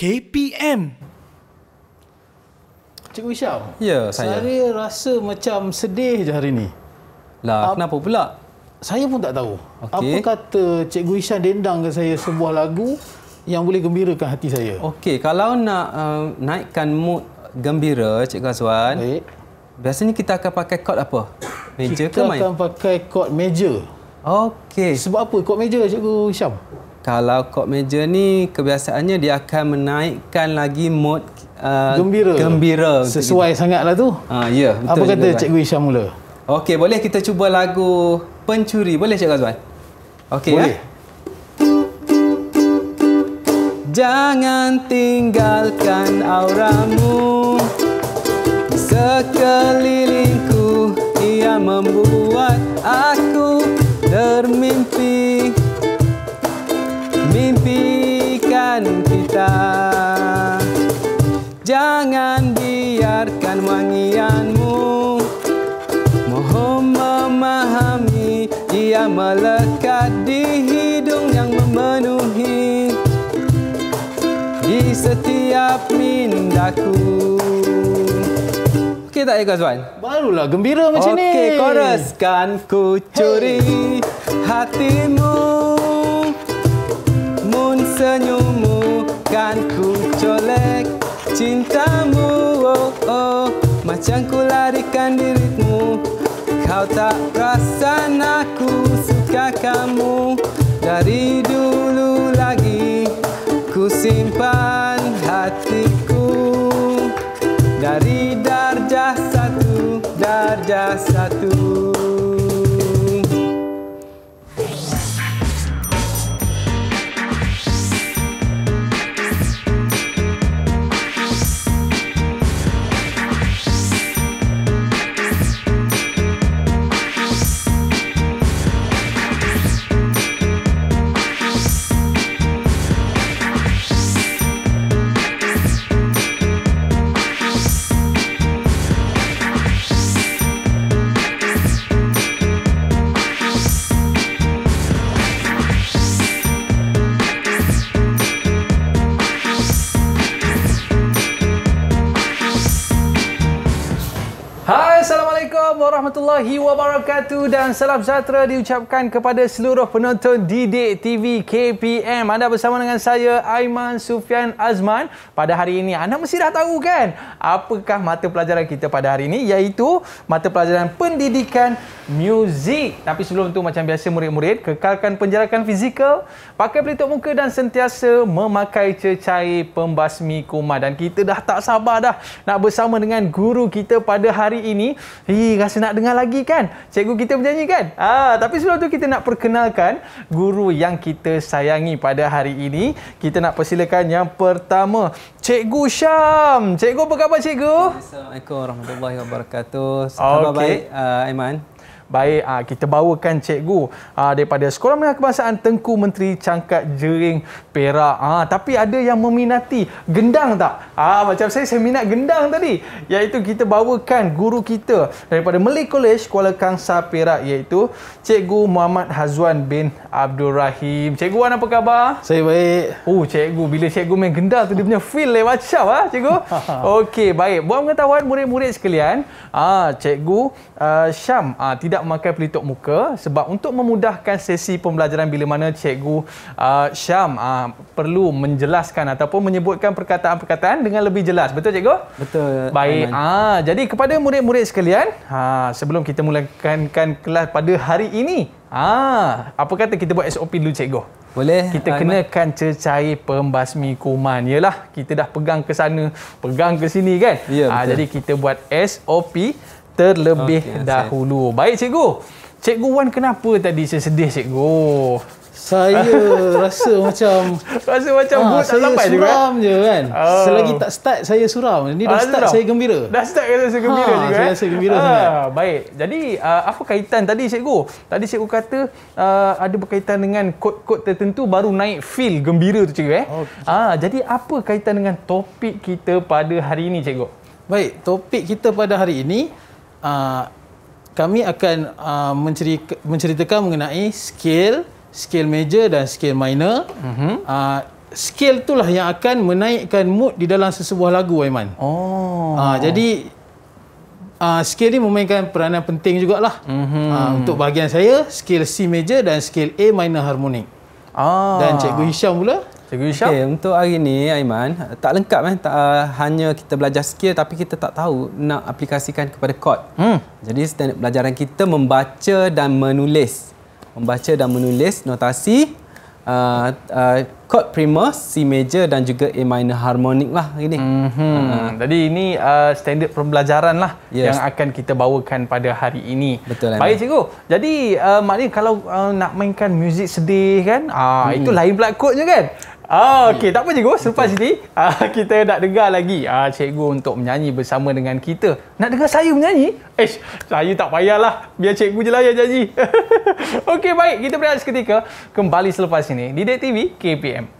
KPM. Cik Wisham. Ya, saya. Saya rasa macam sedih je hari ni. Lah, Ap- kenapa pula? Saya pun tak tahu. Okay. Apa kata Cik Ishan dendang ke saya sebuah lagu yang boleh gembirakan hati saya? Okey, kalau nak uh, naikkan mood gembira, Cik Azwan, Baik. biasanya kita akan pakai kod apa? Meja kita ke main? Kita akan pakai kod major. Okey. Sebab apa kod major, Cikgu Hisham? kalau kok meja ni kebiasaannya dia akan menaikkan lagi mood uh, gembira. gembira sesuai sangatlah tu. Ha uh, ya yeah, Apa kata cikgu Isha mula? Okey boleh kita cuba lagu pencuri boleh cikgu Azwan? Okey ya. Jangan tinggalkan auramu Sekelilingku ia membuat aku termimpi Mimpikan kita Jangan biarkan wangianmu Mohon memahami Ia melekat di hidung yang memenuhi Di setiap mindaku Okey tak ya Kazwan? Barulah gembira macam okay, ni Okey koreskan ku curi hey. hatimu senyummu kan ku colek cintamu oh oh macam ku larikan dirimu kau tak perasan aku suka kamu dari dulu lagi ku simpan hatiku dari darjah satu darjah satu warahmatullahi wabarakatuh dan salam sejahtera diucapkan kepada seluruh penonton Didik TV KPM. Anda bersama dengan saya Aiman Sufian Azman. Pada hari ini anda mesti dah tahu kan apakah mata pelajaran kita pada hari ini iaitu mata pelajaran pendidikan muzik. Tapi sebelum tu macam biasa murid-murid kekalkan penjarakan fizikal, pakai pelitup muka dan sentiasa memakai cecair pembasmi kuman dan kita dah tak sabar dah nak bersama dengan guru kita pada hari ini. Hi, rasa nak dengar lagi kan? Cikgu kita menyanyi kan? Ah, tapi sebelum tu kita nak perkenalkan guru yang kita sayangi pada hari ini. Kita nak persilakan yang pertama, Cikgu Syam. Cikgu apa khabar cikgu? Assalamualaikum warahmatullahi wabarakatuh. Selamat okay. baik, uh, Aiman. Baik, aa, ah, kita bawakan cikgu aa, ah, daripada Sekolah Menengah Kebangsaan Tengku Menteri Cangkat Jering Perak. Ah, tapi ada yang meminati gendang tak? Ah, macam saya, saya minat gendang tadi. Iaitu kita bawakan guru kita daripada Malay College Kuala Kangsa Perak iaitu Cikgu Muhammad Hazwan bin Abdul Rahim. Cikgu Wan, apa khabar? Saya baik. Oh, cikgu. Bila cikgu main gendang tu, dia punya feel lain macam, ha, cikgu. Okey, baik. Buat pengetahuan murid-murid sekalian, ah, cikgu uh, Syam, ah, tidak tidak memakai pelitup muka sebab untuk memudahkan sesi pembelajaran bila mana cikgu uh, Syam uh, perlu menjelaskan ataupun menyebutkan perkataan-perkataan dengan lebih jelas. Betul cikgu? Betul. Baik. Ah jadi kepada murid-murid sekalian, uh, sebelum kita mulakan kelas pada hari ini, ah apa kata kita buat SOP dulu cikgu? Boleh. Kita kenakan cecair pembasmi kuman. Yalah, kita dah pegang ke sana, pegang ke sini kan? Ya, betul. jadi kita buat SOP terlebih okay, dahulu. Asif. Baik cikgu. Cikgu Wan kenapa tadi saya sedih cikgu? Saya rasa macam rasa macam ha, saya tak sampai juga. Suram je kan. Oh. Selagi tak start saya suram. Ini dah ha, start saya gembira. Dah start saya rasa gembira ha, juga. Saya eh. rasa gembira ha, sangat. baik. Jadi uh, apa kaitan tadi cikgu? Tadi cikgu kata uh, ada berkaitan dengan kod-kod tertentu baru naik feel gembira tu cikgu eh. Okay. Ah ha, jadi apa kaitan dengan topik kita pada hari ini cikgu? Baik, topik kita pada hari ini Ah, kami akan uh, menceri- menceritakan mengenai scale, scale major dan scale minor. Mm-hmm. Uh, ah, scale itulah yang akan menaikkan mood di dalam sesebuah lagu, Aiman. Oh. Uh, jadi uh, scale ini memainkan peranan penting juga Mm-hmm. Uh, untuk bahagian saya, scale C major dan scale A minor harmonik. Ah. Dan Cikgu Hisham pula Cikgu Isyam. Okay, untuk hari ini Aiman, tak lengkap kan? Tak, uh, hanya kita belajar skill tapi kita tak tahu nak aplikasikan kepada kod. Hmm. Jadi standard pelajaran kita membaca dan menulis. Membaca dan menulis notasi kod uh, uh, primer, C major dan juga A minor harmonik lah hari ini. Mm -hmm. uh, ah. Jadi ini uh, standard pembelajaran lah yes. yang akan kita bawakan pada hari ini. Betul. Baik cikgu. Jadi uh, maknanya kalau uh, nak mainkan muzik sedih kan, uh, hmm. itu lain pula kodnya kan? Ah, oh, okey, tak apa cikgu. Selepas sini, ah, kita nak dengar lagi ah, cikgu untuk menyanyi bersama dengan kita. Nak dengar saya menyanyi? Eh, saya tak payahlah. Biar cikgu je lah yang janji. okey, baik. Kita berehat seketika. Kembali selepas ini di DTV KPM.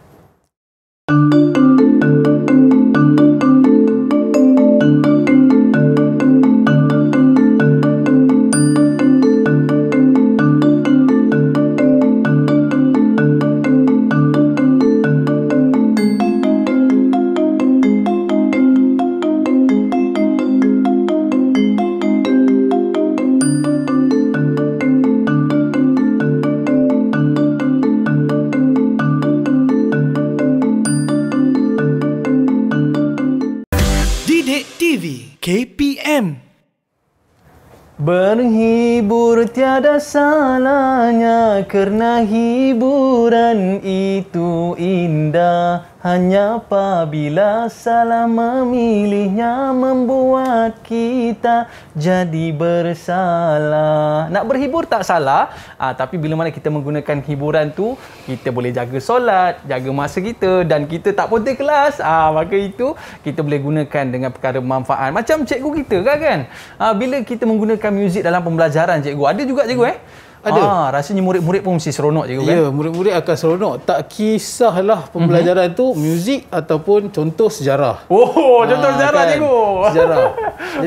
Kerana hiburan itu indah Hanya apabila salah memilihnya Membuat kita jadi bersalah Nak berhibur tak salah ah, Tapi bila mana kita menggunakan hiburan tu Kita boleh jaga solat Jaga masa kita Dan kita tak putih kelas ah, Maka itu kita boleh gunakan dengan perkara manfaat Macam cikgu kita kan, kan? Ah, bila kita menggunakan muzik dalam pembelajaran cikgu Ada juga cikgu eh ada. Ah, rasanya murid-murid pun mesti seronok juga ya, kan? Ya, murid-murid akan seronok. Tak kisahlah pembelajaran mm-hmm. tu muzik ataupun contoh sejarah. Oh, ah, contoh sejarah kan? cikgu. Sejarah.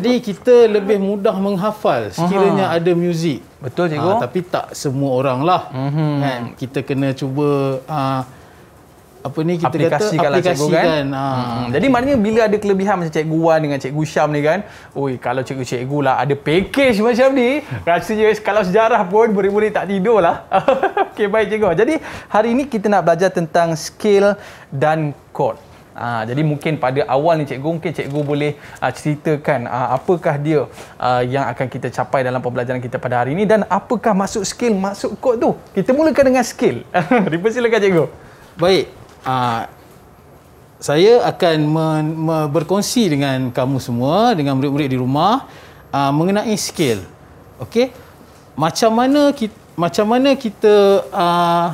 Jadi kita lebih mudah menghafal sekiranya Aha. ada muzik. Betul cikgu. Ah, tapi tak semua oranglah. Mm-hmm. Kan? Kita kena cuba ah, apa ni kita aplikasi kata aplikasi lah cikgu kan, kan. Hmm. Hmm. jadi maknanya bila ada kelebihan macam cikgu Wan dengan cikgu Syam ni kan oi kalau cikgu-cikgu lah ada package macam ni rasanya kalau sejarah pun murid-murid tak tidur lah Okey baik cikgu jadi hari ini kita nak belajar tentang skill dan chord Ha, jadi mungkin pada awal ni cikgu mungkin cikgu boleh uh, ceritakan uh, apakah dia uh, yang akan kita capai dalam pembelajaran kita pada hari ini dan apakah masuk skill masuk kod tu. Kita mulakan dengan skill. Dipersilakan cikgu. Baik, uh, saya akan men, me, berkongsi dengan kamu semua dengan murid-murid di rumah uh, mengenai skill. Okey. Macam mana kita, macam mana kita uh,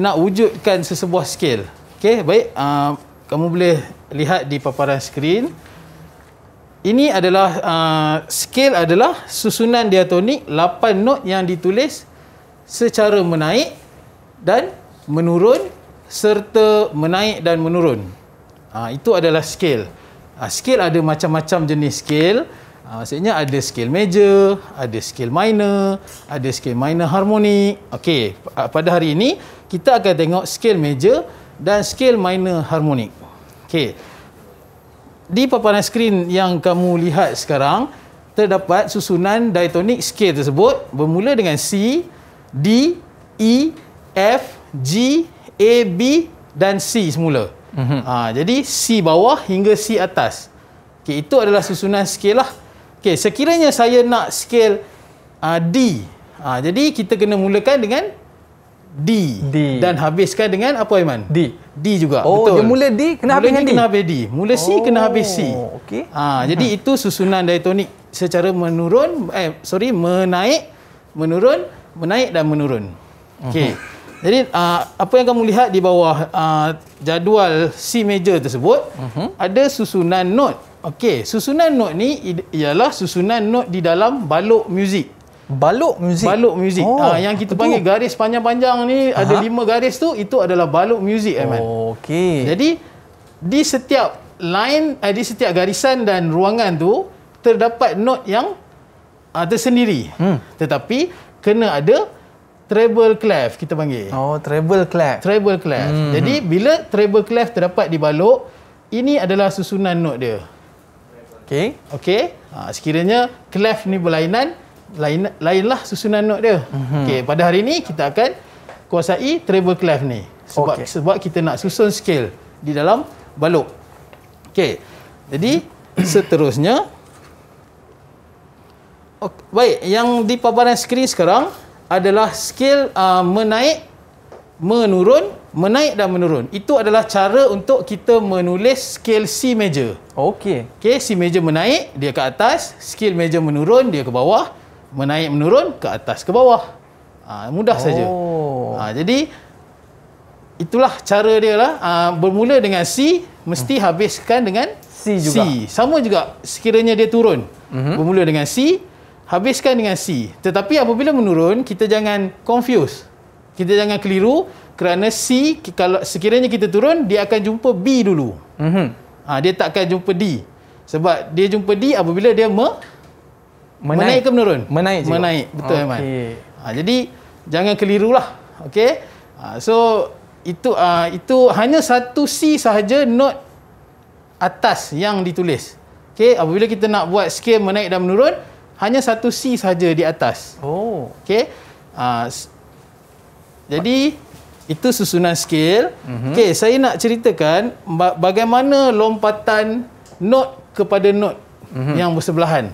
nak wujudkan sesebuah skill. Okey, baik. Uh, kamu boleh lihat di paparan skrin. Ini adalah uh, skill adalah susunan diatonik 8 not yang ditulis secara menaik dan menurun serta menaik dan menurun. Ha, itu adalah scale. Ha, scale ada macam-macam jenis scale. Ha, maksudnya ada scale major, ada scale minor, ada scale minor harmonic. Okey, pada hari ini kita akan tengok scale major dan scale minor harmonic. Okey. Di paparan skrin yang kamu lihat sekarang terdapat susunan diatonic scale tersebut bermula dengan C, D, E, F, G, A, B dan C semula. Mm-hmm. Ha, jadi C bawah hingga C atas. Okay, itu adalah susunan scale lah. Okay, sekiranya saya nak scale uh, D, ha, jadi kita kena mulakan dengan D. D. Dan habiskan dengan apa Iman? D. D juga. Oh, Betul. dia mula D, kena habis dengan D. Kena habis D. Mula C, oh, kena habis C. Okay. Ha, jadi mm-hmm. itu susunan diatonik secara menurun, eh, sorry, menaik, menurun, menaik dan menurun. Okay. Mm-hmm. Jadi uh, apa yang kamu lihat di bawah uh, jadual C major tersebut uh-huh. ada susunan note. Okey, susunan note ni ialah susunan note di dalam balok muzik. Balok muzik. Balok muzik. Oh, uh, yang kita panggil garis panjang-panjang ni uh-huh. ada lima garis tu itu adalah balok muzik Oh, okey. Jadi di setiap line uh, di setiap garisan dan ruangan tu terdapat note yang uh, tersendiri. Hmm. Tetapi kena ada treble clef kita panggil. Oh, treble clef. Treble clef. Hmm. Jadi bila treble clef terdapat di balok, ini adalah susunan note dia. Okey. Okey. Ha, sekiranya clef ni berlainan, lain lainlah susunan note dia. Hmm. Okey, pada hari ini kita akan kuasai treble clef ni sebab okay. sebab kita nak susun scale di dalam balok. Okey. Jadi seterusnya Okay, baik, yang di paparan skrin sekarang adalah skill uh, menaik, menurun, menaik dan menurun. Itu adalah cara untuk kita menulis skill C major. Okey. Okey, C major menaik, dia ke atas. Skill major menurun, dia ke bawah. Menaik, menurun, ke atas, ke bawah. Uh, mudah oh. saja. Uh, jadi, itulah cara dia lah. Uh, bermula dengan C, mesti hmm. habiskan dengan C. Juga. C. Sama juga sekiranya dia turun. Mm-hmm. Bermula dengan C, habiskan dengan C. Tetapi apabila menurun, kita jangan confuse. Kita jangan keliru kerana C, kalau sekiranya kita turun, dia akan jumpa B dulu. Mm-hmm. Ha, dia tak akan jumpa D. Sebab dia jumpa D apabila dia me- menaik. menaik ke menurun? Menaik. Juga. Menaik, betul Iman. Okay. Ha, jadi, jangan kelirulah. Okay? Ha, so, itu uh, itu hanya satu C sahaja note atas yang ditulis. Okay? Apabila kita nak buat scale menaik dan menurun, hanya satu C saja di atas. Oh. Okey. Uh, ah, jadi itu susunan skill. Mm-hmm. Okey, saya nak ceritakan bagaimana lompatan note kepada note mm-hmm. yang bersebelahan.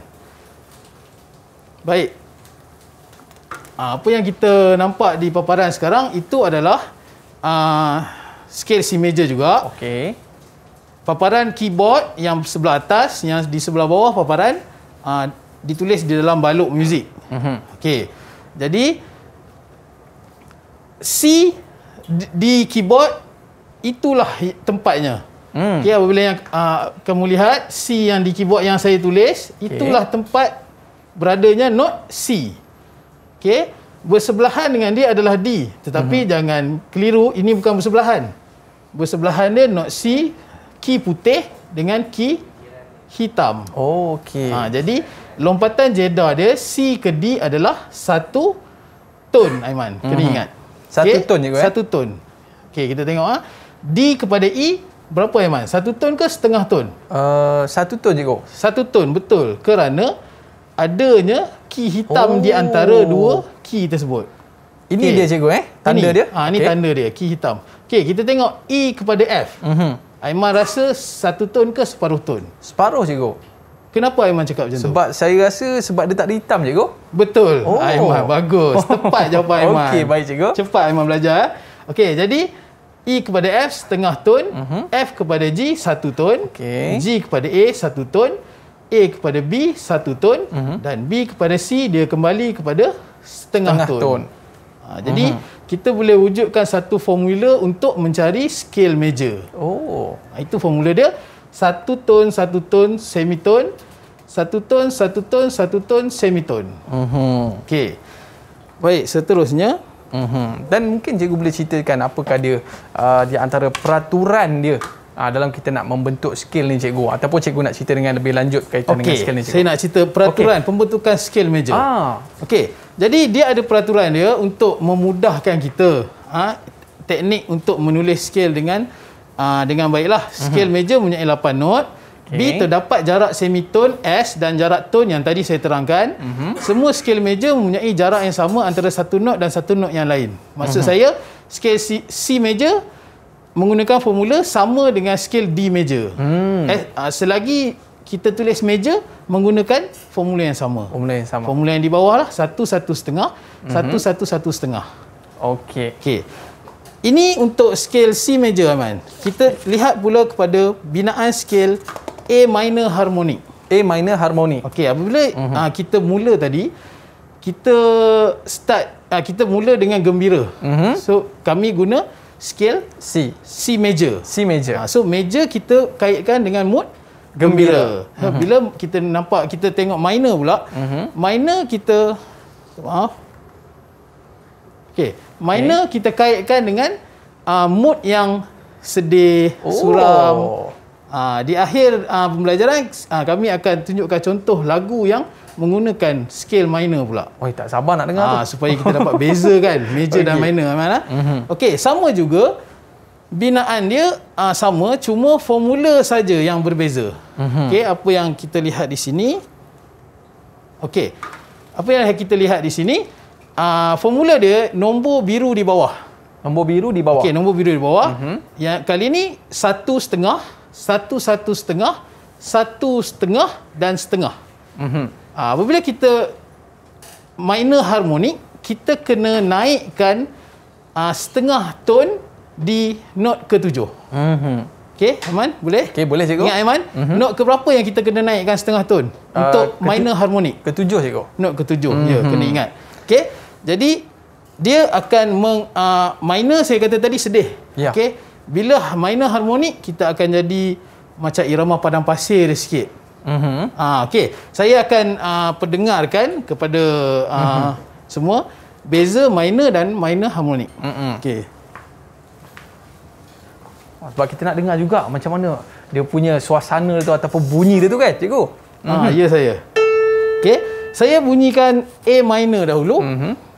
Baik. Uh, apa yang kita nampak di paparan sekarang itu adalah uh, scale C major juga. Okey. Paparan keyboard yang sebelah atas, yang di sebelah bawah paparan uh, ditulis di dalam balok muzik. Mm-hmm. Okey. Jadi C di, di keyboard itulah tempatnya. Mm. Okey apabila yang uh, kamu lihat C yang di keyboard yang saya tulis okay. itulah tempat beradanya not C. Okey. Bersebelahan dengan dia adalah D. Tetapi mm-hmm. jangan keliru ini bukan bersebelahan. Bersebelahan dia note C key putih dengan key hitam. Oh okey. Ha, jadi lompatan jeda dia C ke D adalah satu ton Aiman kena mm-hmm. ingat satu okay? ton cikgu ya eh? satu ton okey kita tengok ah D kepada E berapa Aiman satu ton ke setengah ton uh, satu ton cikgu satu ton betul kerana adanya key hitam oh. di antara dua key tersebut ini okay. dia cikgu eh tanda ini. dia Ah, ini okay. tanda dia key hitam okey kita tengok E kepada F mm-hmm. Aiman rasa satu ton ke separuh ton separuh cikgu Kenapa Aiman cakap macam sebab tu? Sebab saya rasa sebab dia tak ada hitam cikgu. Betul. Oh. Aiman bagus. Tepat jawapan Aiman. Okey, baik cikgu. Cepat Aiman belajar eh. Okey, jadi E kepada F setengah ton, uh-huh. Mhm. F kepada G satu ton, okay. G kepada A satu ton, A kepada B satu ton uh-huh. Mhm. dan B kepada C dia kembali kepada setengah, setengah ton. ton. Ha, jadi uh-huh. kita boleh wujudkan satu formula untuk mencari scale major. Oh, ha, itu formula dia satu ton, satu ton, semiton. Satu ton, satu ton, satu ton, semiton. Uh-huh. Okey. Baik, seterusnya. Uh-huh. Dan mungkin cikgu boleh ceritakan apakah dia uh, di antara peraturan dia uh, dalam kita nak membentuk skill ni cikgu. Ataupun cikgu nak cerita dengan lebih lanjut kaitan okay. dengan skill ni cikgu. Saya nak cerita peraturan okay. pembentukan skill meja. Ah. okay. Jadi, dia ada peraturan dia untuk memudahkan kita uh, teknik untuk menulis skill dengan uh, dengan baiklah scale uh-huh. major mempunyai 8 note okay. B terdapat jarak semitone S dan jarak tone yang tadi saya terangkan uh-huh. semua scale major mempunyai jarak yang sama antara satu note dan satu note yang lain maksud uh-huh. saya scale C, C major menggunakan formula sama dengan scale D major hmm. eh, uh, selagi kita tulis major menggunakan formula yang sama formula yang sama formula yang di bawah lah satu 1 1 1 1 1 1 1 1 1 1 ini untuk skala C major Aman. Kita lihat pula kepada binaan skala A minor harmonic. A minor harmonic. Okey, apabila mm-hmm. aa, ah, kita mula tadi kita start aa, ah, kita mula dengan gembira. Mm-hmm. So kami guna skala C C major. C major. Aa, ah, so major kita kaitkan dengan mood gembira. gembira. Mm-hmm. Bila kita nampak kita tengok minor pula, mm-hmm. minor kita maaf. Okey, minor okay. Eh? kita kaitkan dengan uh, mood yang sedih oh. suram uh, di akhir uh, pembelajaran uh, kami akan tunjukkan contoh lagu yang menggunakan scale minor pula oi tak sabar nak dengar uh, tu supaya kita dapat bezakan major okay. dan minor aman uh-huh. Mhm. okey sama juga binaan dia uh, sama cuma formula saja yang berbeza uh-huh. okey apa yang kita lihat di sini okey apa yang kita lihat di sini uh, formula dia nombor biru di bawah. Nombor biru di bawah. Okey, nombor biru di bawah. Mm-hmm. Yang kali ini satu setengah, satu satu setengah, satu setengah dan setengah. Mm-hmm. Uh, apabila kita minor harmonik, kita kena naikkan uh, setengah ton di note ketujuh. Mm-hmm. Okey, Aiman, boleh? Okey, boleh cikgu. Ingat Aiman, mm-hmm. note ke berapa yang kita kena naikkan setengah tone uh, untuk ketu- minor harmonic? Ketujuh cikgu. Note ketujuh. Mm-hmm. Ya, mhm. kena ingat. Okey jadi dia akan meng, uh, minor saya kata tadi sedih ya. okey bila minor harmonik kita akan jadi macam irama padang pasir sikit mm-hmm. uh, okey saya akan uh, perdengarkan kepada uh, mm-hmm. semua beza minor dan minor harmonik mm okey ah, sebab kita nak dengar juga macam mana dia punya suasana tu ataupun bunyi dia tu kan cikgu mm-hmm. uh, ya saya okey saya bunyikan A minor dahulu mm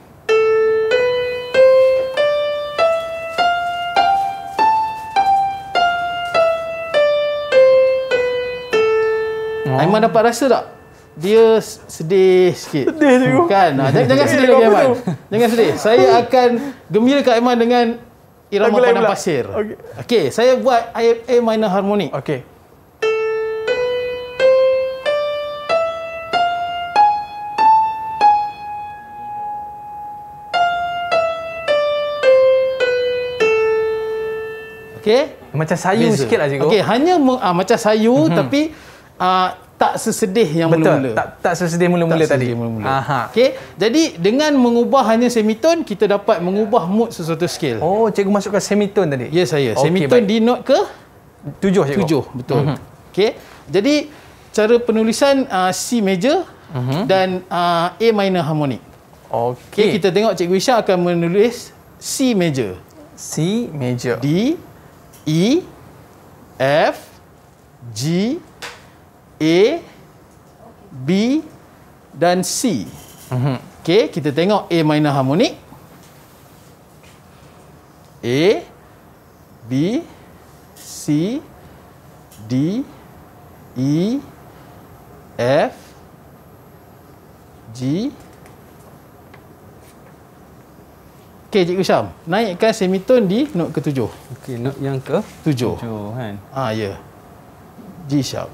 Oh. Aiman dapat rasa tak? Dia sedih sikit. Sedih juga. Kan? Ah, jangan, jangan sedih lagi Aiman. Jangan sedih. Saya akan gembira Kak Aiman dengan irama pandan pasir. Okey. Okay, saya buat A, minor harmonik. Okey. Okey. Macam sayu Beza. sikit lah cikgu. Okey, hanya ah, macam sayu mm-hmm. tapi ah, tak sesedih yang Betul. mula-mula. Betul. Tak, tak sesedih mula-mula tadi. Sesedih mula-mula. Aha. Okay. Jadi dengan mengubah hanya semitone kita dapat mengubah mood sesuatu skill. Oh, cikgu masukkan semitone tadi. Ya, yes, saya. Okay, semitone di note ke tujuh. cikgu. 7. Betul. Uh-huh. Okey. Jadi cara penulisan uh, C major uh-huh. dan uh, A minor harmonic. Okey. Okay, kita tengok cikgu Isha akan menulis C major. C major. D E F G A, B dan C. Mhm. Okay, kita tengok A minor harmonic. A, B, C, D, E, F, G. Okay, Cikgu Syam. Naikkan semitone di note tujuh. Okay, note yang ke? Tujuh. Tujuh, kan? Ah, ya. Yeah. G sharp.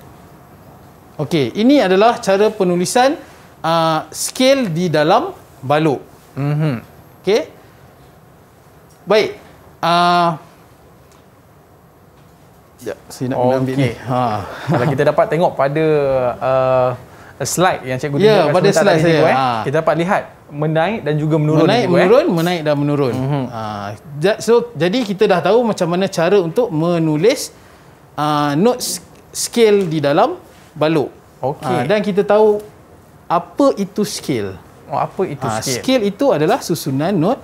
Okey, ini adalah cara penulisan uh, scale di dalam balok. Mm-hmm. Okey. Baik. Uh, ya, saya nak okay. ambil ni. Ha. Kalau kita dapat tengok pada uh, slide yang cikgu ya, tunjukkan. Ya, pada slide saya. Tu, eh, ha. Kita dapat lihat menaik dan juga menurun. Menaik, juga, eh. menurun, eh. menaik dan menurun. Mm-hmm. Uh, so, jadi kita dah tahu macam mana cara untuk menulis uh, notes scale di dalam baluk. Okey. Ha, dan kita tahu apa itu skill. Oh, apa itu ha, skill? Skill itu adalah susunan note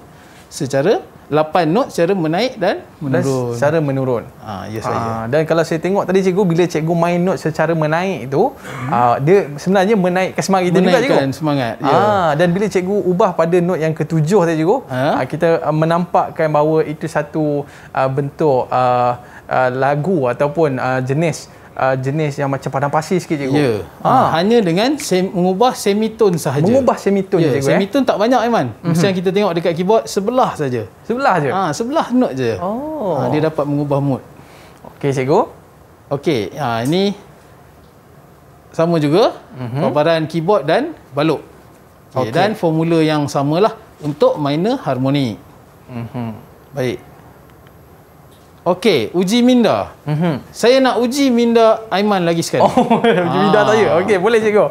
secara lapan note secara menaik dan menurun. Dan secara menurun. Ah, ha, ya saya. Ha, dan kalau saya tengok tadi cikgu bila cikgu main note secara menaik itu, hmm. uh, dia sebenarnya menaikkan semangat kita Menaikkan juga cikgu. Menaikkan semangat. Ah, ha, ya. dan bila cikgu ubah pada note yang ketujuh tadi cikgu, ha? uh, kita uh, menampakkan bahawa itu satu uh, bentuk uh, uh, lagu ataupun uh, jenis uh, jenis yang macam padang pasir sikit cikgu. Ya. Yeah. Ha. Ah, hanya dengan sem- mengubah semitone sahaja. Mengubah semitone yeah. cikgu. Semitone eh. tak banyak Aiman. Mm-hmm. Macam kita tengok dekat keyboard sebelah saja. Sebelah je. Ha sebelah note je. Oh. Ha, dia dapat mengubah mood. Okey cikgu. Okey. Ha ini sama juga mm-hmm. paparan keyboard dan balok. Okey okay. dan formula yang samalah untuk minor harmonik. Hmm. Baik. Okey, uji minda. Mm-hmm. Saya nak uji minda Aiman lagi sekali. Oh, uji minda ah. saya. Okey, boleh cikgu.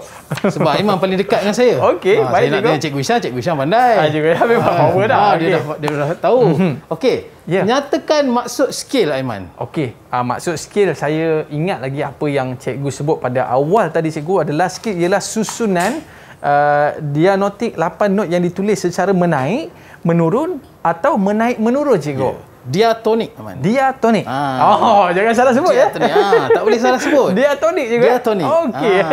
Sebab Aiman paling dekat dengan saya. Okey, ha, baik cikgu. Saya nak cikgu Isyam, cikgu Isyam pandai. Ha, cikgu Isyam memang power dah. Ha, okay. dia, dah, dia dah tahu. Mm-hmm. Okey, yeah. nyatakan maksud skill Aiman. Okey, ha, maksud skill saya ingat lagi apa yang cikgu sebut pada awal tadi cikgu adalah skill ialah susunan uh, dianotik 8 not yang ditulis secara menaik, menurun atau menaik menurun cikgu. Yeah. Diatonik aman. Diatonik. Ha. Ah. Oh, jangan salah sebut diatonik. ya. Diatonik. Ha, ah, tak boleh salah sebut. Diatonik juga. Diatonik. Okey. Ha.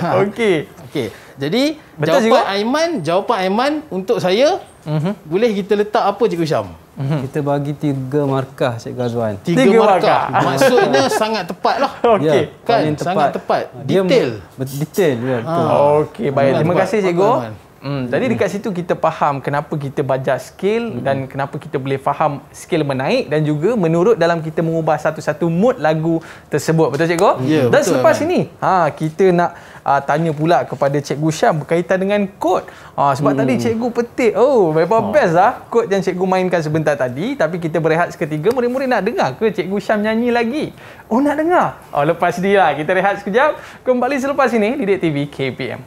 Okey. okay. Jadi Betul jawapan juga? Aiman, jawapan Aiman untuk saya, uh-huh. boleh kita letak apa Cikgu Syam? Uh-huh. Kita bagi tiga markah Cikgu Azwan. Tiga, tiga markah. markah. Maksudnya sangat tepat lah. Okey. Ya, kan? Tepat. Sangat tepat. Detail. Dia, detail. Ya, ha. Okey, baik. Terima kasih Cikgu. Aiman. Hmm, jadi hmm. dekat situ kita faham kenapa kita baca skill hmm. dan kenapa kita boleh faham skill menaik dan juga menurut dalam kita mengubah satu-satu mood lagu tersebut. Betul cikgu? Ya, yeah, Dan betul selepas ini, ha, kita nak uh, tanya pula kepada cikgu Syam berkaitan dengan kod. Ha, ah, sebab hmm. tadi cikgu petik, oh, berapa ha. Ah. best lah kod yang cikgu mainkan sebentar tadi. Tapi kita berehat seketiga, murid-murid nak dengar ke cikgu Syam nyanyi lagi? Oh, nak dengar? Oh, lepas dia lah. Kita rehat sekejap. Kembali selepas ini, Didik TV KPM.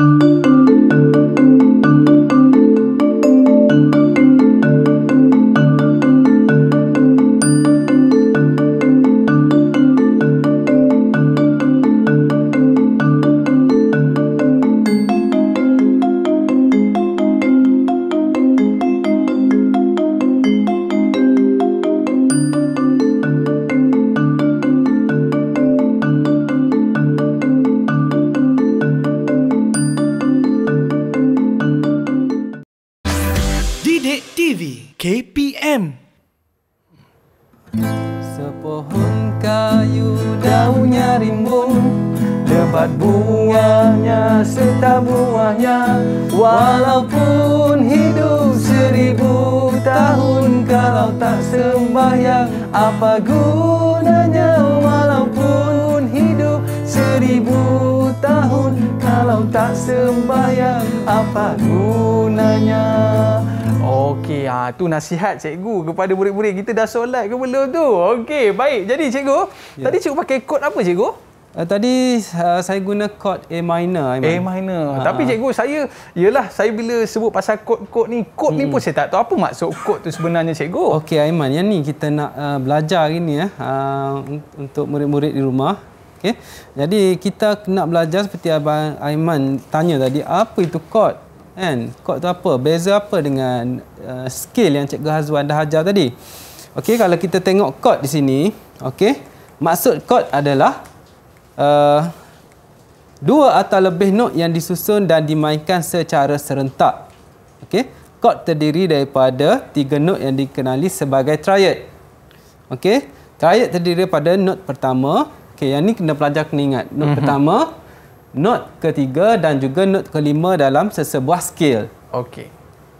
Thank you. tu nasihat cikgu kepada murid-murid kita dah solat ke belum tu? Okey, baik. Jadi cikgu, ya. tadi cikgu pakai kod apa cikgu? Uh, tadi uh, saya guna kod A minor. I mean. A minor. Ha. Tapi ha. cikgu saya yalah saya bila sebut pasal kod-kod ni, kod hmm. ni pun saya tak tahu apa maksud kod tu sebenarnya cikgu. Okey Aiman, yang ni kita nak uh, belajar hari ni ya uh, untuk murid-murid di rumah. Okey. Jadi kita nak belajar seperti abang Aiman tanya tadi apa itu kod? kan kod tu apa beza apa dengan uh, skill yang cikgu Hazwan dah ajar tadi okey kalau kita tengok kod di sini okey maksud kod adalah uh, dua atau lebih note yang disusun dan dimainkan secara serentak okey kod terdiri daripada tiga note yang dikenali sebagai triad okey triad terdiri daripada note pertama okey yang ni kena pelajar kena ingat note mm -hmm. pertama note ketiga dan juga note kelima dalam sesebuah skill. Okey.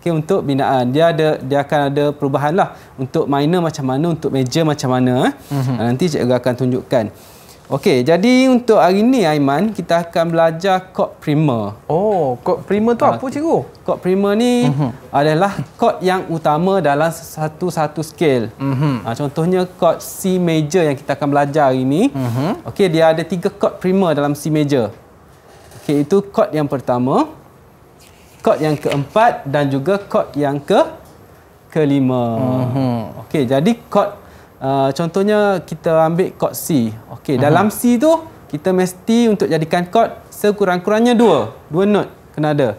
Okey untuk binaan dia ada dia akan ada perubahan lah untuk minor macam mana untuk major macam mana. Mm-hmm. Nanti cikgu akan tunjukkan. Okey, jadi untuk hari ini Aiman kita akan belajar chord primer. Oh, chord primer tu ha, apa cikgu? Chord primer ni mm-hmm. adalah chord yang utama dalam satu-satu scale. Mm-hmm. Ha, contohnya chord C major yang kita akan belajar hari ini. Mm-hmm. Okey, dia ada tiga chord primer dalam C major. Okey, itu chord yang pertama. Chord yang keempat dan juga chord yang ke kelima. Mm-hmm. Okey, jadi chord uh, contohnya kita ambil chord C. Okey, mm-hmm. dalam C tu kita mesti untuk jadikan chord sekurang-kurangnya dua. Dua note kena ada.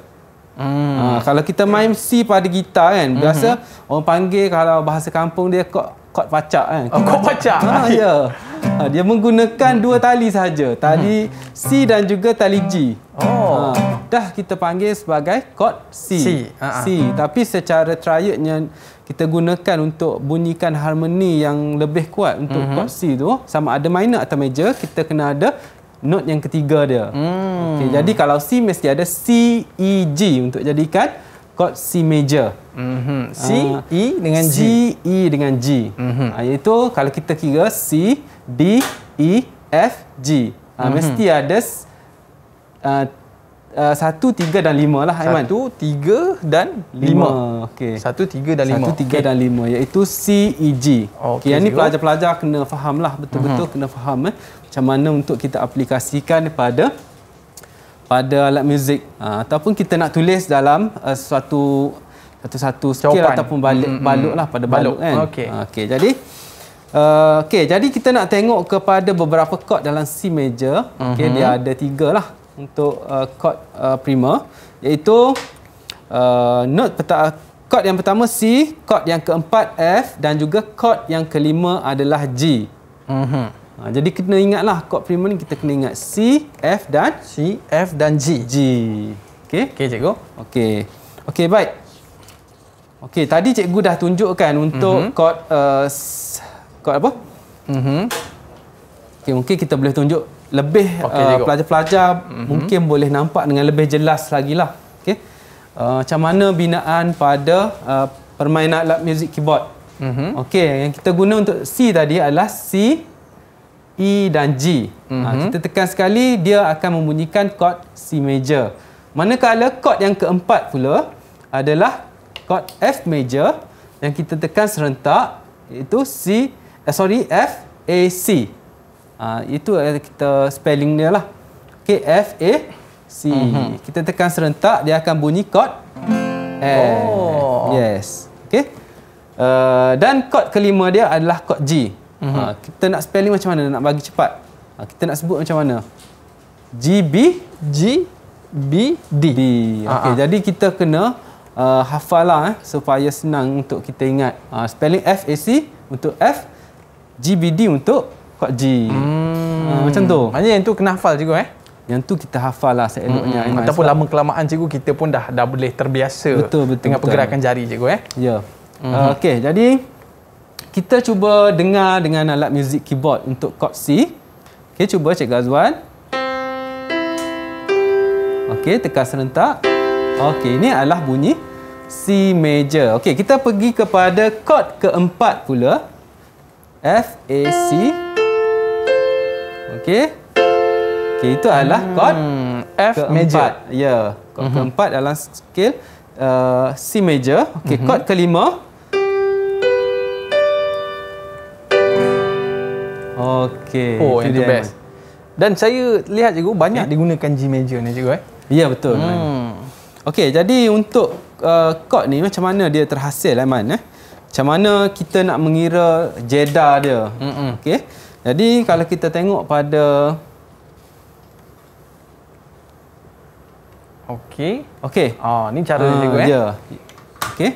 Hmm. Uh, kalau kita main C pada gitar kan, mm-hmm. biasa orang panggil kalau bahasa kampung dia chord chord pacak kan. Oh, chord pacak. Ha Yeah. Ya. Ha, dia menggunakan dua tali saja Tali hmm. C dan juga tali G. Oh. Ha, dah kita panggil sebagai chord C. C. Ha, C. Ha. Tapi secara triadnya kita gunakan untuk bunyikan harmoni yang lebih kuat untuk uh mhm. -huh. chord C tu. Sama ada minor atau major, kita kena ada note yang ketiga dia. Hmm. Okay, jadi kalau C mesti ada C, E, G untuk jadikan chord C major. Mm-hmm. Ah, C, uh, E dengan G. C, E dengan G. Mm-hmm. Uh, iaitu kalau kita kira C, D, E, F, G. Uh, mm-hmm. Mesti ada uh, Uh, satu, tiga dan lima lah Aiman. Satu, tiga dan lima. Okey. Satu, tiga dan lima. Satu, tiga okay. dan lima iaitu C, E, G. Okey. Okay. Yang ni pelajar-pelajar kena faham lah. Betul-betul uh-huh. kena faham eh. Macam mana untuk kita aplikasikan pada pada alat muzik ha, ataupun kita nak tulis dalam uh, suatu satu-satu skill ataupun balik mm-hmm. baluk lah pada baluk, baluk kan okey ha, okay, jadi uh, okey jadi kita nak tengok kepada beberapa chord dalam C major mm-hmm. okey dia ada tiga lah untuk uh, chord uh, prima iaitu uh, note peta- chord yang pertama C chord yang keempat F dan juga chord yang kelima adalah G mm-hmm. Ha, jadi kena ingatlah kod primer ni kita kena ingat C, F dan C, F dan G. G. Okey. Okey cikgu. Okey. Okey baik. Okey tadi cikgu dah tunjukkan untuk mm -hmm. chord uh, chord apa? Mhm. Mm okay, mungkin kita boleh tunjuk lebih uh, pelajar-pelajar okay, uh, mm -hmm. mungkin boleh nampak dengan lebih jelas lagi lah. Okey. Uh, macam mana binaan pada uh, permainan alat music keyboard? Mhm. Mm okay, yang kita guna untuk C tadi adalah C E dan G. Mm-hmm. Kita tekan sekali, dia akan membunyikan chord C major. Manakala chord yang keempat pula adalah chord F major yang kita tekan serentak iaitu C, eh, sorry, F, A, C. Ha, itu eh, kita spelling dia lah. K F, A, C. Mm-hmm. Kita tekan serentak, dia akan bunyi chord F. Oh. Yes. Okay. Uh, eh, dan chord kelima dia adalah chord G. Mm-hmm. Ha, kita nak spelling macam mana nak bagi cepat? Ha, kita nak sebut macam mana? G B G B D. D. Ah, okay. uh-huh. jadi kita kena uh, hafal lah eh, supaya senang untuk kita ingat. Uh, spelling F A C untuk F G B D untuk kot G. Mm. Uh, macam tu. Hanya yang tu kena hafal juga. eh? Yang tu kita hafal lah seeloknya. Mm-hmm. Ataupun lama kelamaan cikgu kita pun dah dah boleh terbiasa betul, betul, dengan betul, pergerakan betul. jari cikgu eh. Ya. Yeah. Mm-hmm. Okey, jadi kita cuba dengar dengan alat muzik keyboard untuk chord C. Okey, cuba Cikgu Azwan. Okey, tekan serentak. Okey, ini adalah bunyi C major. Okey, kita pergi kepada chord keempat pula. F, A, C. Okey. Okey, itu adalah hmm, chord hmm, F keempat. major. Ya, yeah, chord mm -hmm. keempat dalam skill uh, C major. Okey, mm -hmm. chord kelima. Okey. Oh, itu the best. Dan saya lihat cikgu banyak okay. digunakan G major ni cikgu eh. Ya betul. Hmm. Okey, jadi untuk uh, chord ni macam mana dia terhasil Aiman eh? Macam mana kita nak mengira jeda dia? Okey. Jadi kalau kita tengok pada Okey. Okey. Ah, ni cara uh, dia cikgu eh. Ah, ya. Okey.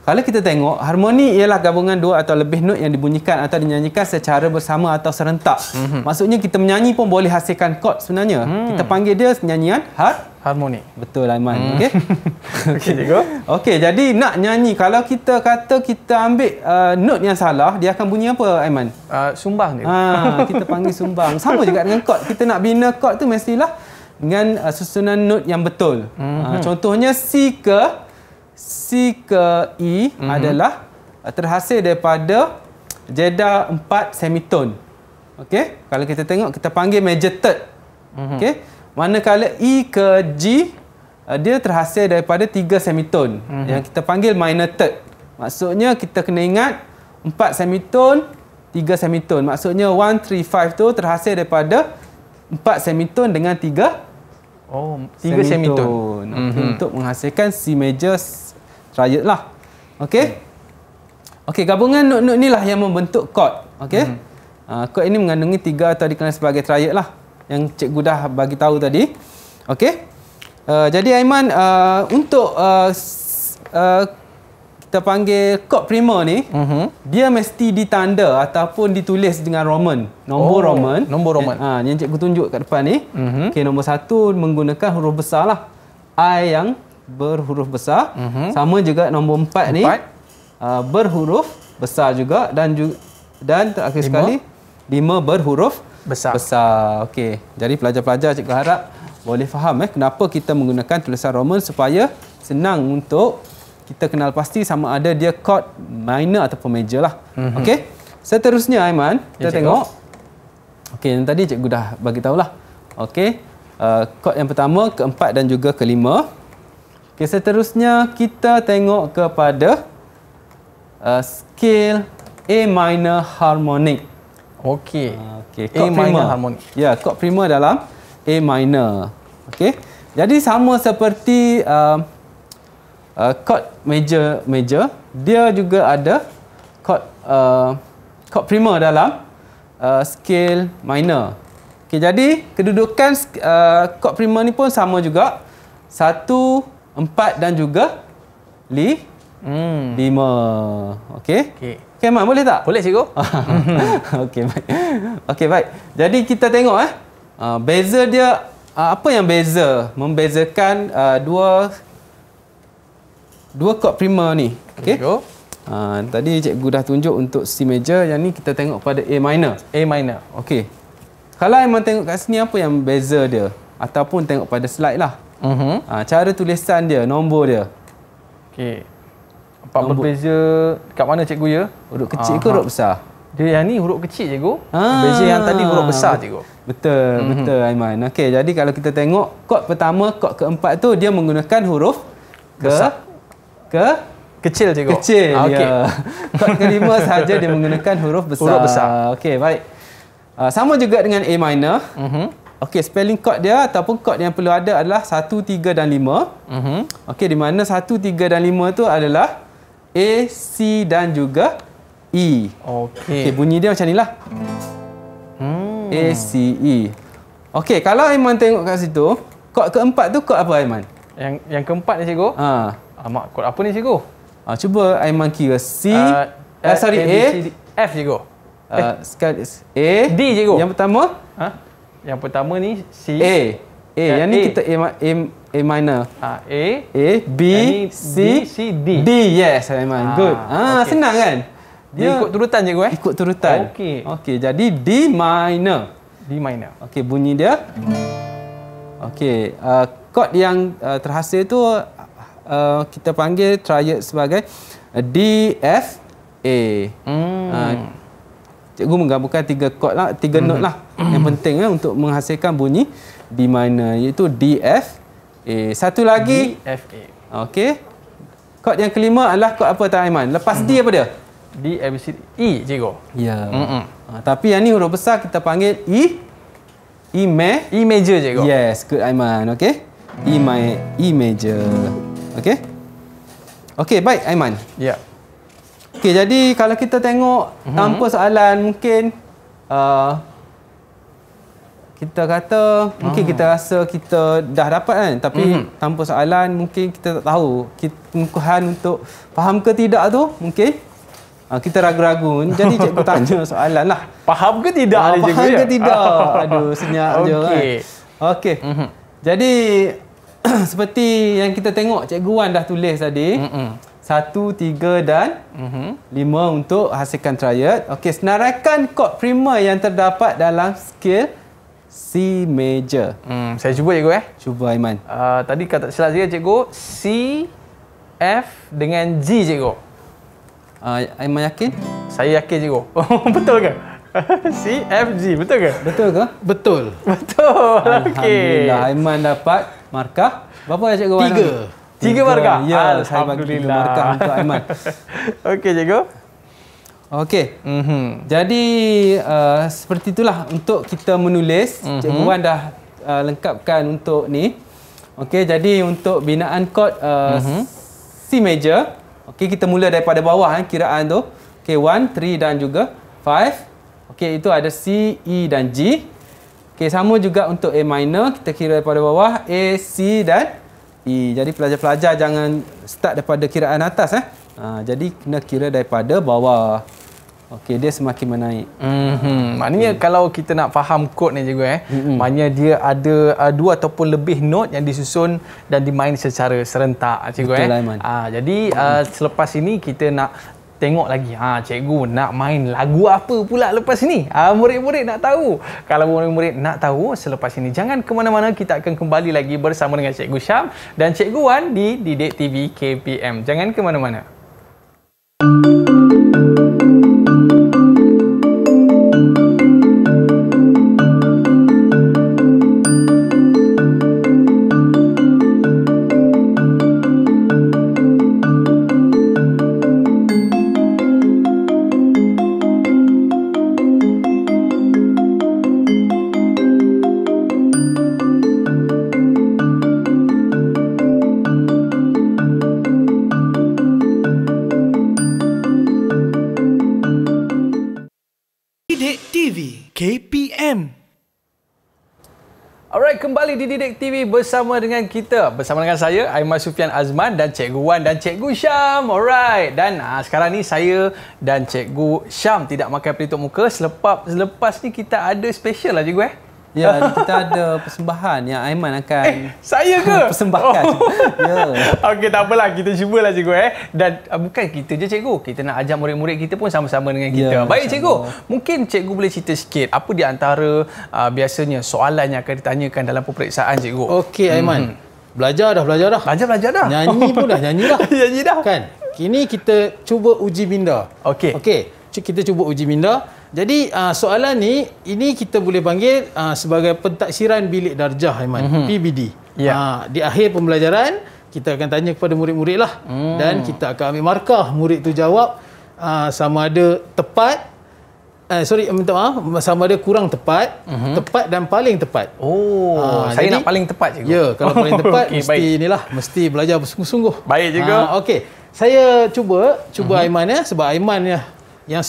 Kalau kita tengok, harmoni ialah gabungan dua atau lebih note yang dibunyikan atau dinyanyikan secara bersama atau serentak. Mm-hmm. Maksudnya kita menyanyi pun boleh hasilkan chord sebenarnya. Mm. Kita panggil dia nyanyian har- harmoni. Betul Aiman, mm. Okay okey cikgu. Okey, jadi nak nyanyi kalau kita kata kita ambil uh, note yang salah, dia akan bunyi apa Aiman? Uh, sumbang dia. Ha, kita panggil sumbang. Sama juga dengan chord. Kita nak bina chord tu mestilah dengan uh, susunan note yang betul. Mm-hmm. Uh, contohnya C ke C ke E mm-hmm. adalah uh, terhasil daripada jeda 4 semitone. Okey, kalau kita tengok kita panggil major third. Mm-hmm. Okey. Manakala E ke G uh, dia terhasil daripada 3 semitone mm-hmm. yang kita panggil minor third. Maksudnya kita kena ingat 4 semitone, 3 semitone. Maksudnya 1 3 5 tu terhasil daripada 4 semitone dengan 3 oh 3 semitone, semitone. Mm-hmm. untuk menghasilkan C major C triad lah. Okey. Okey, gabungan nuk nut inilah yang membentuk chord. Okey. Hmm. Uh, ah, chord ini mengandungi tiga atau dikenal sebagai triad lah yang cikgu dah bagi tahu tadi. Okey. Uh, jadi Aiman uh, untuk uh, uh, kita panggil chord prima ni, uh mhm. -huh. dia mesti ditanda ataupun ditulis dengan roman, nombor oh, roman. Nombor roman. Ah, uh, yang cikgu tunjuk kat depan ni. Uh mhm. -huh. Okey, nombor satu menggunakan huruf besar lah. I yang berhuruf besar. Mm-hmm. Sama juga nombor 4 empat ni Uh, berhuruf besar juga dan juga, dan terakhir lima. sekali lima berhuruf besar. Besar. Okey. Jadi pelajar-pelajar cikgu harap boleh faham eh kenapa kita menggunakan tulisan Roman supaya senang untuk kita kenal pasti sama ada dia chord minor ataupun major lah. Mm-hmm. Okey. Seterusnya Aiman, kita ya, tengok. Okey, yang tadi cikgu dah bagi tahulah. Okey. Uh, chord yang pertama, keempat dan juga kelima. Okay, seterusnya kita tengok kepada uh, scale A minor harmonic. Okey. Ah, okey, chord A minor harmonic. Ya, yeah, chord prima dalam A minor. Okey. Jadi sama seperti uh, uh, chord major major, dia juga ada chord uh, chord prima dalam uh, scale minor. Okey, jadi kedudukan uh, chord prima ni pun sama juga. Satu empat dan juga li hmm. lima. Okey. Okey. Okey, Mak boleh tak? Boleh cikgu. Okey, baik. Okey, baik. Jadi kita tengok eh. Uh, beza dia uh, apa yang beza membezakan uh, dua dua chord prima ni. Okey. Uh, tadi cikgu dah tunjuk untuk C major yang ni kita tengok pada A minor. A minor. Okey. Kalau memang tengok kat sini apa yang beza dia ataupun tengok pada slide lah. Uh-huh. Ha, cara tulisan dia, nombor dia. Okey. Apa berbeza? dekat mana cikgu ya? Huruf kecil uh ke huruf besar? Dia yang ni huruf kecil cikgu. Ah. Berbeza yang tadi huruf besar cikgu. Betul, uh-huh. betul Aiman. Okey, jadi kalau kita tengok kod pertama, kod keempat tu dia menggunakan huruf ke besar. ke kecil cikgu. Kecil. Ah, okey. Ya. Kod kelima saja dia menggunakan huruf besar. Huruf besar. Okey, baik. Uh, sama juga dengan A minor. Uh-huh. Okey, spelling code dia ataupun code yang perlu ada adalah 1, 3 dan 5. Mm -hmm. Okey, di mana 1, 3 dan 5 tu adalah A, C dan juga E. Okey. Okey, bunyi dia macam inilah. Hmm. A, C, E. Okey, kalau Aiman tengok kat situ, kod keempat tu kod apa Aiman? Yang yang keempat ni cikgu? Ha. Alamak, kod apa ni cikgu? Ha, cuba Aiman kira C. Uh, eh, sorry, A. F cikgu. Uh, eh. A. D cikgu. Yang pertama. Ha? Yang pertama ni C A. A. Ya, yang A. ni kita A, A, A minor. Ha, A. A B C C D. D. Yes, Aiman. Ha, ah, Good. Ha, ah, okay. senang kan? Dia ya. ikut turutan je gue eh? Ikut turutan. okay, Okey, jadi D minor. D minor. okay bunyi dia. okay, a uh, chord yang uh, terhasil tu uh, kita panggil triad sebagai uh, D F A. Hmm. Uh, cikgu menggabungkan tiga chord lah, tiga hmm. note lah yang penting eh, untuk menghasilkan bunyi B minor iaitu D F A. Satu lagi D F A. Okey. Kod yang kelima adalah kod apa Tuan Aiman? Lepas D apa dia? D A B C D. E cikgu. Ya. Yeah. Mm -mm. tapi yang ni huruf besar kita panggil E E major. E major cikgu. Yes, good Aiman. Okey. Mm. E my E major. Okey. Okey, baik Aiman. Ya. Yeah. Okey, jadi kalau kita tengok mm -hmm. tanpa soalan mungkin uh, kita kata mungkin kita ah. rasa kita dah dapat kan tapi mm-hmm. tanpa soalan mungkin kita tak tahu kita pengukuhan untuk faham ke tidak tu mungkin ah, kita ragu-ragu jadi cikgu tanya soalan lah faham ke tidak ah, faham ya? ke tidak aduh senyap okay. je kan okey mm-hmm. jadi seperti yang kita tengok cikgu Wan dah tulis tadi mm-hmm. Satu, tiga dan mm-hmm. lima untuk hasilkan triad. Okey, senaraikan kod prima yang terdapat dalam skill C major. Hmm, saya cuba cikgu eh. Cuba Aiman. Uh, tadi kata silap dia cikgu C F dengan G cikgu. Uh, Aiman yakin? Saya yakin cikgu. Oh, betul ke? C F G betul ke? Betul ke? Betul. Betul. Alhamdulillah okay. Aiman dapat markah berapa ya cikgu? Tiga. Tiga markah. Ya, Alhamdulillah. saya bagi markah untuk Aiman. Okey cikgu. Okey. Mm-hmm. Jadi uh, seperti itulah untuk kita menulis. Mm-hmm. Cikgu Wan dah uh, lengkapkan untuk ni. Okey, jadi untuk binaan chord uh, mm-hmm. C major. Okey, kita mula daripada bawah eh, kiraan tu. Okey, 1, 3 dan juga 5. Okey, itu ada C, E dan G. Okey, sama juga untuk A minor. Kita kira daripada bawah A, C dan E. Jadi pelajar-pelajar jangan start daripada kiraan atas eh. Ha, jadi kena kira daripada bawah. Okey, dia semakin menaik. Mhm. Maknanya okay. kalau kita nak faham kod ni juga eh, mm-hmm. maknanya dia ada uh, dua ataupun lebih note yang disusun dan dimain secara serentak ah, cikgu Betul, eh. Aiman. Ah, jadi uh, selepas ini kita nak tengok lagi. Ha, cikgu nak main lagu apa pula lepas ni? Ah, ha, murid-murid nak tahu. Kalau murid-murid nak tahu selepas ini jangan ke mana-mana kita akan kembali lagi bersama dengan cikgu Syam dan cikgu Wan di Didik TV KPM. Jangan ke mana-mana. Mm-hmm. bersama dengan kita bersama dengan saya Aiman Sufian Azman dan Cikgu Wan dan Cikgu Syam. Alright. Dan ha, sekarang ni saya dan Cikgu Syam tidak makan pelitup muka selepas selepas ni kita ada special lah cikgu eh. Ya, kita ada persembahan yang Aiman akan Eh, saya ke? persembahkan. Oh. ya. Okey, tak apalah. Kita cubalah cikgu eh. Dan uh, bukan kita je cikgu. Kita nak ajak murid-murid kita pun sama-sama dengan kita. Ya, Baik sama. cikgu. Mungkin cikgu boleh cerita sikit apa di antara uh, biasanya soalan yang akan ditanyakan dalam peperiksaan cikgu. Okey, Aiman. Hmm. Belajar dah, belajar dah. Belajar, belajar dah. Nyanyi pun dah, nyanyi dah. nyanyi dah. Kan? Kini kita cuba uji minda. Okey. Okey. Kita cuba uji minda. Jadi uh, soalan ni ini kita boleh panggil uh, sebagai pentaksiran bilik darjah Iman mm-hmm. PBD. Ya. Uh, di akhir pembelajaran kita akan tanya kepada murid-murid lah mm. dan kita akan ambil markah murid tu jawab uh, sama ada tepat Uh, sorry, minta maaf. Sama ada kurang tepat, uh-huh. tepat dan paling tepat. Oh, uh, saya jadi, nak paling tepat juga. Ya, kalau paling tepat, okay, mesti baik. inilah. Mesti belajar bersungguh-sungguh. Baik juga. Uh, Okey, saya cuba, cuba uh-huh. Aiman ya. Sebab Aiman ya, yang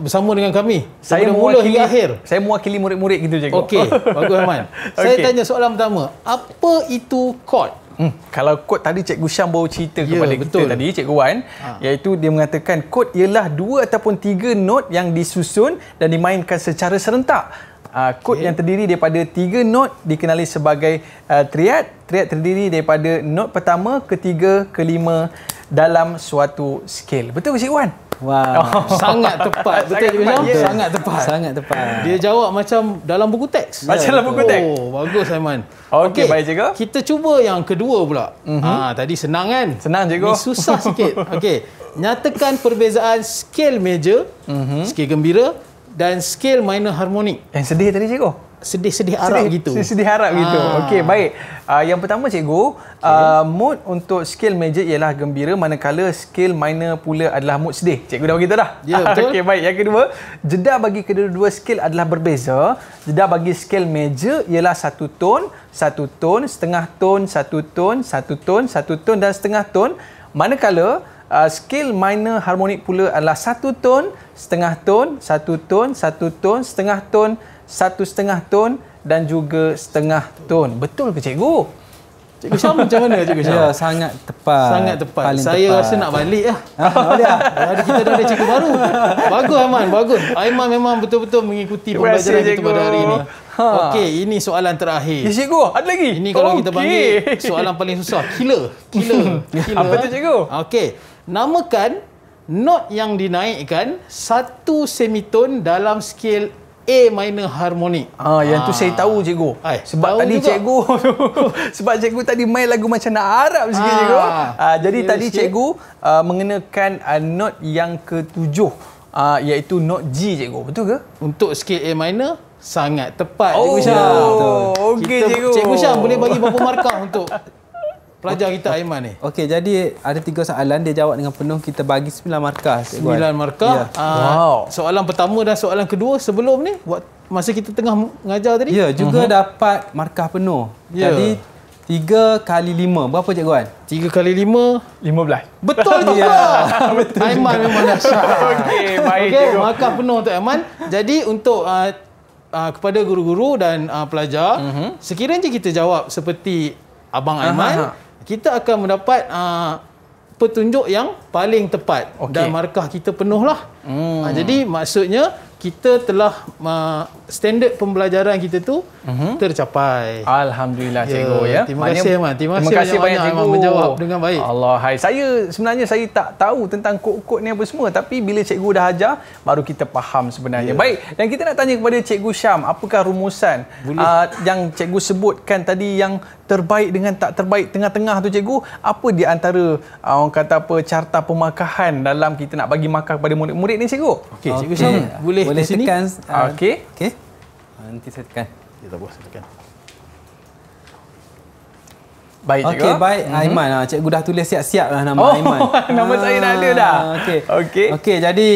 bersama dengan kami saya mula hingga akhir saya mewakili murid-murid gitu cikgu okey bagus aman saya tanya soalan pertama apa itu kod hmm kalau kod tadi cikgu Syam baru cerita yeah, kepada betul. kita tadi cikgu Wan ha. iaitu dia mengatakan kod ialah dua ataupun tiga note yang disusun dan dimainkan secara serentak Uh, ah, kod okay. yang terdiri daripada tiga not dikenali sebagai uh, triad. Triad terdiri daripada not pertama, ketiga, kelima dalam suatu scale. Betul ke Cik Wan? Wah, wow. oh. sangat tepat betul tak Sangat tepat. Sangat tepat. sangat tepat. Dia jawab macam dalam buku teks. Macam dalam buku teks. Oh, bagus Aiman. Okey, okay. baik cikgu. Kita cuba yang kedua pula. Mm-hmm. Ha, tadi senang kan? Senang cikgu. Ni susah sikit. Okey. Nyatakan perbezaan skill major, mm-hmm. skill gembira dan skill minor harmonik. Yang eh, sedih tadi cikgu sedih-sedih harap sedih, gitu. Sedih-sedih harap ah. gitu. Okey, baik. Uh, yang pertama cikgu, okay. uh, ah, mood untuk skill major ialah gembira manakala skill minor pula adalah mood sedih. Cikgu dah beritahu dah. Ya, yeah, betul. Okey, baik. Yang kedua, jeda bagi kedua-dua skill adalah berbeza. Jeda bagi skill major ialah satu ton, satu ton, setengah ton, satu ton, satu ton, satu ton dan setengah ton. Manakala Uh, skill minor harmonik pula adalah satu ton, setengah ton, satu ton, satu ton, setengah ton, satu setengah ton dan juga setengah ton. Betul ke cikgu? Cikgu Syam macam mana cikgu Syam? Ya, sangat tepat. Sangat tepat. Paling saya tepat. rasa nak balik lah. Ah, balik lah. kita dah ada cikgu baru. Bagus Aiman, bagus. Aiman memang betul-betul mengikuti pembelajaran kita pada hari ini. Ha. Okey, ini soalan terakhir. Ya, cikgu, ada lagi? Ini kalau okay. kita panggil soalan paling susah. Killer. Killer. Ya, killer. Apa tu eh? cikgu? Okey. Namakan not yang dinaikkan satu semitone dalam skil A minor harmoni. Ha, ah, yang tu saya ah. tahu cikgu. Ay, sebab tahu tadi juga. cikgu sebab cikgu tadi main lagu macam nak harap sikit ah, cikgu. Ah, jadi yeah, tadi cikgu uh, mengenakan uh, note yang ketujuh uh, iaitu note G cikgu. Betul ke? Untuk scale A minor sangat tepat oh, cikgu Syah. Oh, okey cikgu. Cikgu Syah boleh bagi berapa markah untuk pelajar okay. kita Aiman ni. Okey, jadi ada tiga soalan dia jawab dengan penuh kita bagi 9 markah. 9 markah. Yeah. Ya. Uh, wow. Soalan pertama dan soalan kedua sebelum ni masa kita tengah mengajar tadi. Ya, yeah, juga uh mhm. -huh. dapat markah penuh. Yeah. Jadi tiga kali lima berapa cikgu Wan? 3 kali lima belas. Betul juga. Yeah. Betul Aiman juga. memang dahsyat. Okey, okay, cikgu. Markah penuh untuk Aiman. Jadi untuk uh, Uh, kepada guru-guru dan uh, pelajar uh mhm. -huh. sekiranya kita jawab seperti abang Aiman uh -huh kita akan mendapat uh, petunjuk yang paling tepat okay. dan markah kita penuh lah. Hmm. Uh, jadi maksudnya kita telah uh, standard pembelajaran kita tu uh-huh. tercapai. Alhamdulillah ya, cikgu ya. Terima kasih Man. Terima, terima kasih banyak, banyak cikgu menjawab dengan baik. Allah hai. Saya sebenarnya saya tak tahu tentang kod-kod ni apa semua tapi bila cikgu dah ajar baru kita faham sebenarnya. Yeah. Baik. Dan kita nak tanya kepada cikgu Syam apakah rumusan uh, yang cikgu sebutkan tadi yang terbaik dengan tak terbaik tengah-tengah tu cikgu apa di antara uh, orang kata apa carta pemakahan dalam kita nak bagi makah kepada murid-murid ni cikgu? Okey cikgu Syam okay. Hmm. boleh boleh sini. tekan uh, okey okey ah, nanti saya tekan dia ya, tak puas tekan Baik cikgu. Okey baik mhm. Aiman mm-hmm. cikgu dah tulis siap-siap lah nama oh, Aiman. nama ah, saya dah ada dah. okay okay Okey jadi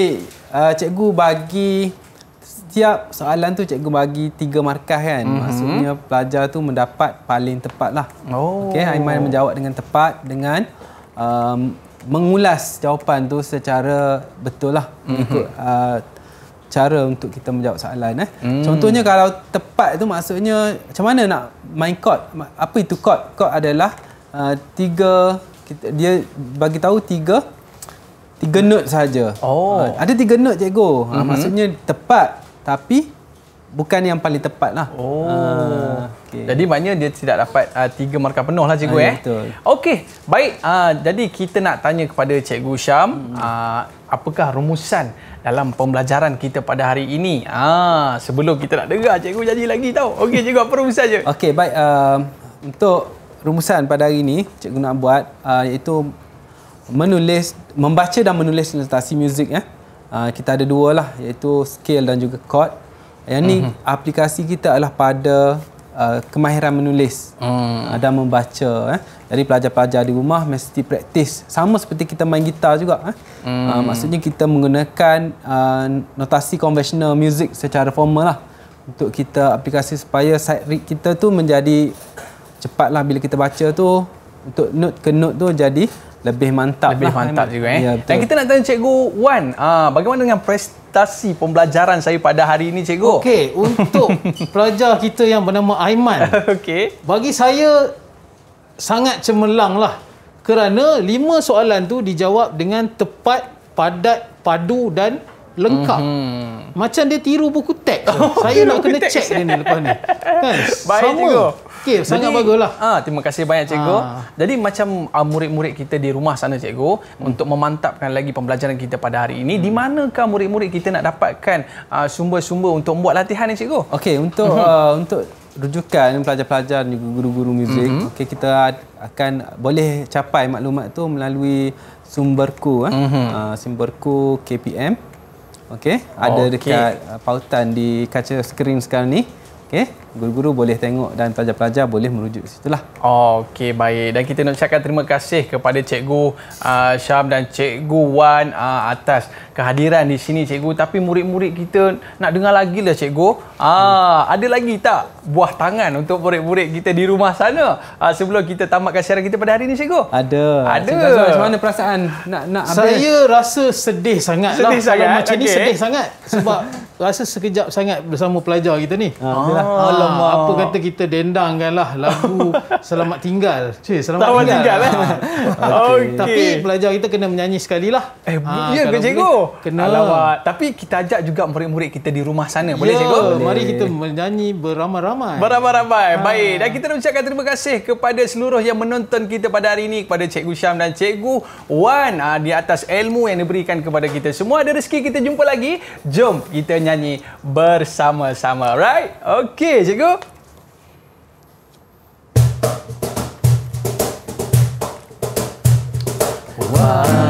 uh, cikgu bagi setiap soalan tu cikgu bagi tiga markah kan. Mm-hmm. Maksudnya pelajar tu mendapat paling tepat lah. Oh. Okey Aiman menjawab dengan tepat dengan um, mengulas jawapan tu secara betul lah. Mm-hmm. Ikut cara untuk kita menjawab soalan eh. Hmm. Contohnya kalau tepat tu maksudnya macam mana nak main chord? Apa itu chord? Chord adalah uh, tiga kita, dia bagi tahu tiga tiga note saja. Oh. Uh, ada tiga note cikgu. Uh, mm-hmm. Maksudnya tepat tapi bukan yang paling tepat lah. Oh. Uh, okay. Jadi maknanya dia tidak dapat uh, tiga markah penuh lah cikgu uh, eh. Betul. Okey, baik. Uh, jadi kita nak tanya kepada cikgu Syam, hmm uh, apakah rumusan dalam pembelajaran kita pada hari ini. Ah, sebelum kita nak dengar cikgu janji lagi tau. Okey cikgu apa rumusan je? Okey baik uh, untuk rumusan pada hari ini cikgu nak buat uh, iaitu menulis membaca dan menulis notasi muzik ya. Uh, kita ada dua lah iaitu scale dan juga chord. Yang ni mm-hmm. aplikasi kita adalah pada Uh, kemahiran menulis hmm. Ah, dan membaca eh. jadi pelajar-pelajar di rumah mesti praktis sama seperti kita main gitar juga eh. hmm. uh, maksudnya kita menggunakan uh, notasi conventional music secara formal lah untuk kita aplikasi supaya sight read kita tu menjadi cepat lah bila kita baca tu untuk note ke note tu jadi lebih mantap lebih lah. mantap juga eh. Ya, Dan kita nak tanya cikgu Wan, uh, bagaimana dengan prestasi pembelajaran saya pada hari ini cikgu? Okey, untuk pelajar kita yang bernama Aiman. Okey. Bagi saya sangat cemerlang lah kerana lima soalan tu dijawab dengan tepat, padat, padu dan lengkap. Mm-hmm. Macam dia tiru buku teks. Oh, saya nak kena teks. check dia ni lepas ni. Kan? Baik Sama. Cikgu. Okey, sangat baguslah. Ah, ha, terima kasih banyak cikgu. Ha. Jadi macam uh, murid-murid kita di rumah sana cikgu hmm. untuk memantapkan lagi pembelajaran kita pada hari ini, hmm. di manakah murid-murid kita nak dapatkan uh, sumber-sumber untuk buat latihan ni cikgu? Okey, untuk uh, untuk rujukan pelajar-pelajar dan guru-guru muzik, hmm okey kita akan boleh capai maklumat tu melalui sumberku eh. hmm Uh, sumberku KPM. Okey, ada okay. dekat uh, pautan di kaca skrin sekarang ni. Okey, guru-guru boleh tengok dan pelajar-pelajar boleh merujuk ke situlah. Oh, okey baik. Dan kita nak ucapkan terima kasih kepada cikgu uh, Syam dan cikgu Wan uh, atas kehadiran di sini cikgu. Tapi murid-murid kita nak dengar lagi lah cikgu. Ah, hmm. ada lagi tak buah tangan untuk murid-murid kita di rumah sana uh, sebelum kita tamatkan siaran kita pada hari ini cikgu? Ada. Ada. Macam mana perasaan nak nak habis? Saya rasa sedih sangat. Sedih lah. sangat. macam okay. ni sedih sangat sebab rasa sekejap sangat bersama pelajar kita ni. Ah, ah. Alamak. Apa kata kita dendangkan lah lagu Selamat Tinggal. Cuy, Selamat Tawa Tinggal. tinggal lah. Eh? okay. Okay. Tapi pelajar kita kena menyanyi sekali lah. Eh, ha, ya ke cikgu? Kena. Alamak. Tapi kita ajak juga murid-murid kita di rumah sana. Boleh ya, cikgu? Boleh. Mari kita menyanyi beramai-ramai. Beramai-ramai. Ha. Baik. Dan kita nak ucapkan terima kasih kepada seluruh yang menonton kita pada hari ini. Kepada Cikgu Syam dan Cikgu Wan. di atas ilmu yang diberikan kepada kita semua. Ada rezeki kita jumpa lagi. Jom kita nyanyi menyanyi bersama-sama. Right? Okey, cikgu. Wow.